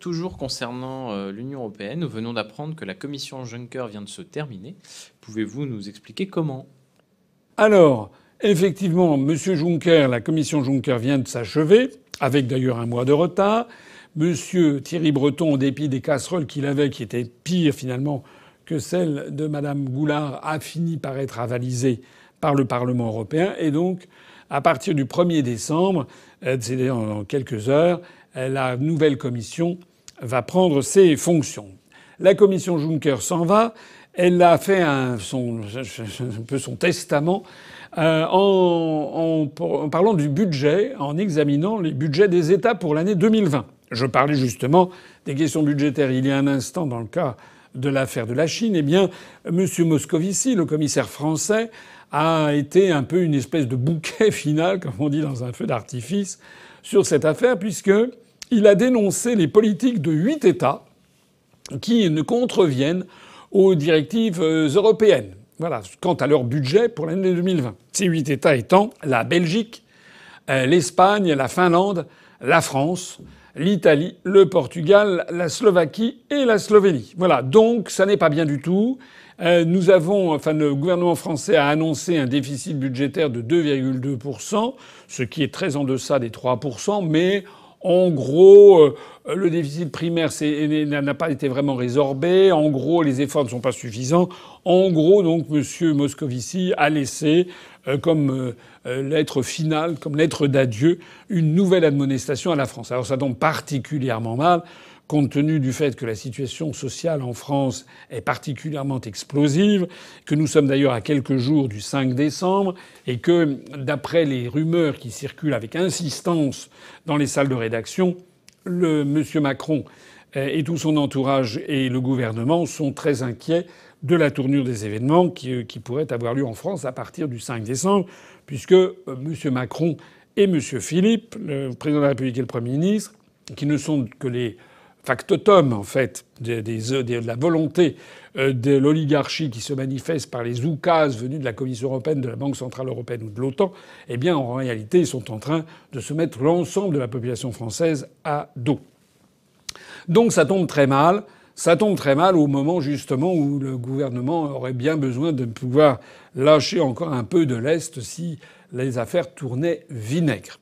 toujours concernant euh, l'Union européenne, nous venons d'apprendre que la commission Juncker vient de se terminer. Pouvez-vous nous expliquer comment Alors, effectivement, Monsieur Juncker, la commission Juncker vient de s'achever, avec d'ailleurs un mois de retard. Monsieur Thierry Breton, au dépit des casseroles qu'il avait, qui étaient pires finalement que celles de Madame Goulard, a fini par être avalisé par le Parlement européen. Et donc, à partir du 1er décembre, euh, c'est dans quelques heures, euh, la nouvelle commission va prendre ses fonctions. La commission Juncker s'en va. Elle a fait un, peu son testament euh, en, parlant du budget, en examinant les budgets des États pour l'année 2020. Je parlais justement des questions budgétaires il y a un instant dans le cas de l'affaire de la Chine, eh bien, M. Moscovici, le commissaire français, a été un peu une espèce de bouquet final, comme on dit dans un feu d'artifice, sur cette affaire, puisqu'il a dénoncé les politiques de huit États qui ne contreviennent aux directives euh, européennes. Voilà, quant à leur budget pour l'année 2020. Ces huit États étant la Belgique, euh, l'Espagne, la Finlande, la France, l'Italie, le Portugal, la Slovaquie et la Slovénie. Voilà, donc ça n'est pas bien du tout. Euh, nous avons, enfin le gouvernement français a annoncé un déficit budgétaire de 2,2%, ce qui est très en deçà des 3%, mais en gros, euh, le déficit primaire n'a pas été vraiment résorbé. En gros, les efforts ne sont pas suffisants. En gros, donc, M. Moscovici a laissé euh, comme euh, lettre finale, comme lettre d'adieu, une nouvelle admonestation à la France. Alors ça tombe particulièrement mal compte tenu du fait que la situation sociale en France est particulièrement explosive, que nous sommes d'ailleurs à quelques jours du 5 décembre, et que, d'après les rumeurs qui circulent avec insistance dans les salles de rédaction, M. Macron euh, et tout son entourage et le gouvernement sont très inquiets de la tournure des événements qui, euh, pourraient avoir lieu en France à partir du 5 décembre, puisque euh, M. Macron et M. Philippe, le président de la République et le Premier ministre, qui ne sont que les factotum en fait de, euh, la volonté euh, de l'oligarchie qui se manifeste par les oukases venus de la Commission européenne, de la Banque centrale européenne ou de l'OTAN, eh bien en réalité ils sont en train de se mettre l'ensemble de la population française à dos. Donc ça tombe très mal. Ça tombe très mal au moment justement où le gouvernement aurait bien besoin de pouvoir lâcher encore un peu de lest si les affaires tournaient vinaigre.